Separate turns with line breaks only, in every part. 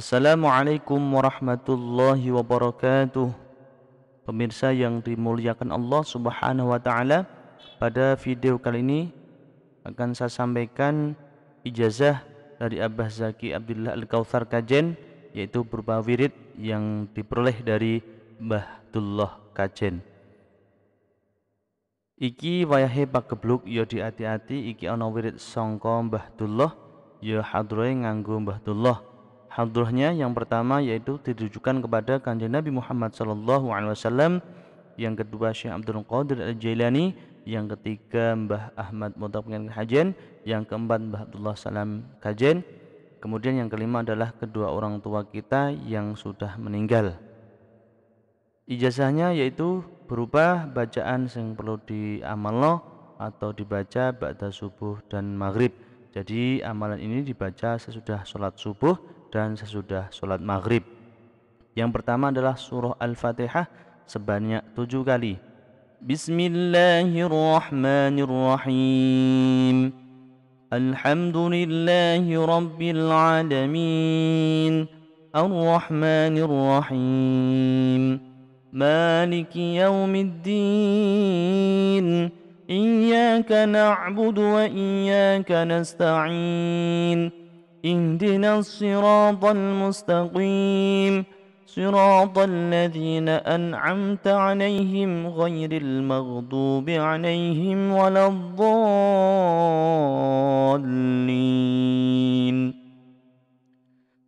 Assalamualaikum warahmatullahi wabarakatuh. Pemirsa yang dimuliakan Allah Subhanahu wa taala, pada video kali ini akan saya sampaikan ijazah dari Abah Zaki Abdullah Al-Kautsar Kajen yaitu berupa wirid yang diperoleh dari Mbah Tullah Kajen. Iki wayahe pagebluk yo ya diati-ati iki ana wirid Mbah Tullah ya hadroe nganggo Mbah Tullah hadrohnya yang pertama yaitu ditujukan kepada kanjeng Nabi Muhammad SAW yang kedua Syekh Abdul Qadir Al-Jailani yang ketiga Mbah Ahmad Mutab Kajen yang keempat Mbah Abdullah Salam Kajen kemudian yang kelima adalah kedua orang tua kita yang sudah meninggal ijazahnya yaitu berupa bacaan yang perlu diamalno atau dibaca ba'da subuh dan maghrib jadi amalan ini dibaca sesudah sholat subuh dan sesudah sholat maghrib. Yang pertama adalah surah Al-Fatihah sebanyak tujuh kali. Bismillahirrahmanirrahim. Alhamdulillahi Rabbil Alamin. Ar-Rahmanirrahim. Maliki Yawmiddin. إياك نعبد وإياك نستعين اهدنا الصراط المستقيم صراط الذين أنعمت عليهم غير المغضوب عليهم ولا الضالين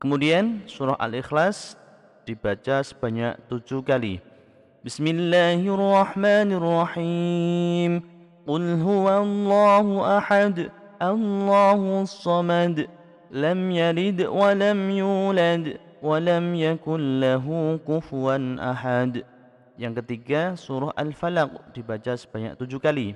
Kemudian surah Al-Ikhlas dibaca sebanyak tujuh kali. Bismillahirrahmanirrahim. Qul huwa Allahu ahad, Allahu samad. لم يلد ولم يولد ولم yakun lahu kufuwan ahad. Yang ketiga, surah Al-Falaq dibaca sebanyak tujuh kali.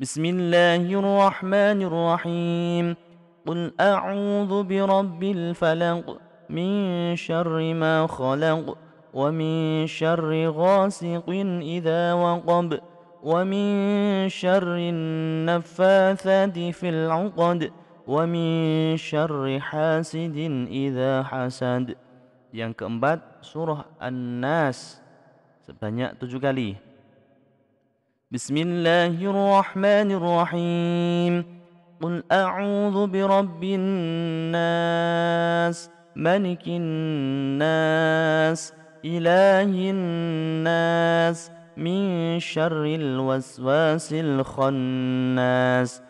Bismillahirrahmanirrahim. Qul a'udzu birabbil falaq min syarri ma khalaq wa min syarri ghasiqin idza waqab wa min syarri an-naffatsati fil 'uqad. وَمِنْ شَرِّ حَاسِدٍ إِذَا حَسَدٍ Yang keempat, surah An-Nas sebanyak tujuh kali. Bismillahirrahmanirrahim. Qul a'udhu bi rabbin nas, malikin nas, ilahin nas, min syarril waswasil khannas.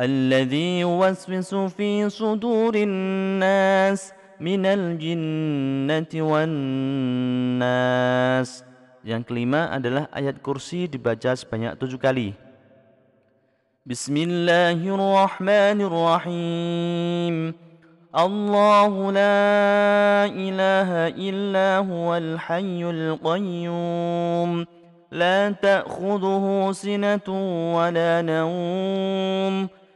الذي يوسوس في صدور الناس من الجنة والناس Yang kelima adalah ayat kursi dibaca sebanyak tujuh kali. Bismillahirrahmanirrahim. الله لا إله إلا هو الحي القيوم لا تأخذه سنة ولا نوم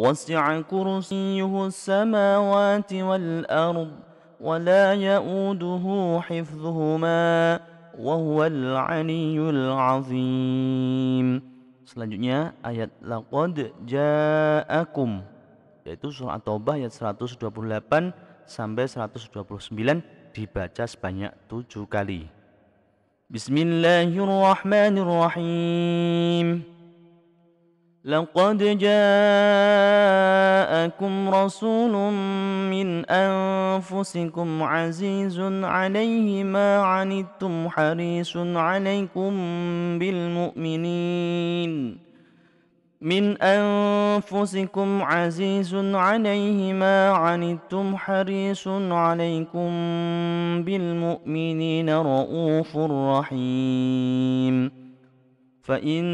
وسع كرسيه السماوات والأرض ولا يؤده حفظهما وهو العلي العظيم Selanjutnya ayat laqad ja'akum yaitu surah At-Taubah ayat 128 sampai 129 dibaca sebanyak 7 kali. Bismillahirrahmanirrahim. لقد جاءكم رسول من أنفسكم عزيز عليه ما عنتم حريص عليكم بالمؤمنين من أنفسكم عزيز عليه ما عنتم حريص عليكم بالمؤمنين رؤوف رحيم فإن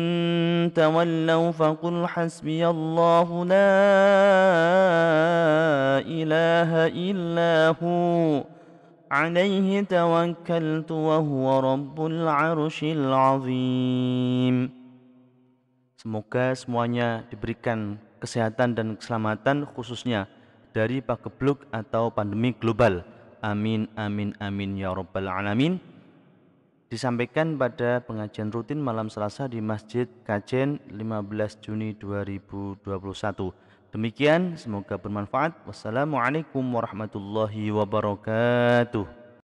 تولوا فقل حسبي الله لا إله إلا هو عليه توكلت وهو رب العرش العظيم Semoga semuanya diberikan kesehatan dan keselamatan khususnya dari pakebluk atau pandemi global. Amin, amin, amin ya rabbal alamin disampaikan pada pengajian rutin malam Selasa di Masjid Kajen 15 Juni 2021. Demikian, semoga bermanfaat. Wassalamualaikum warahmatullahi wabarakatuh.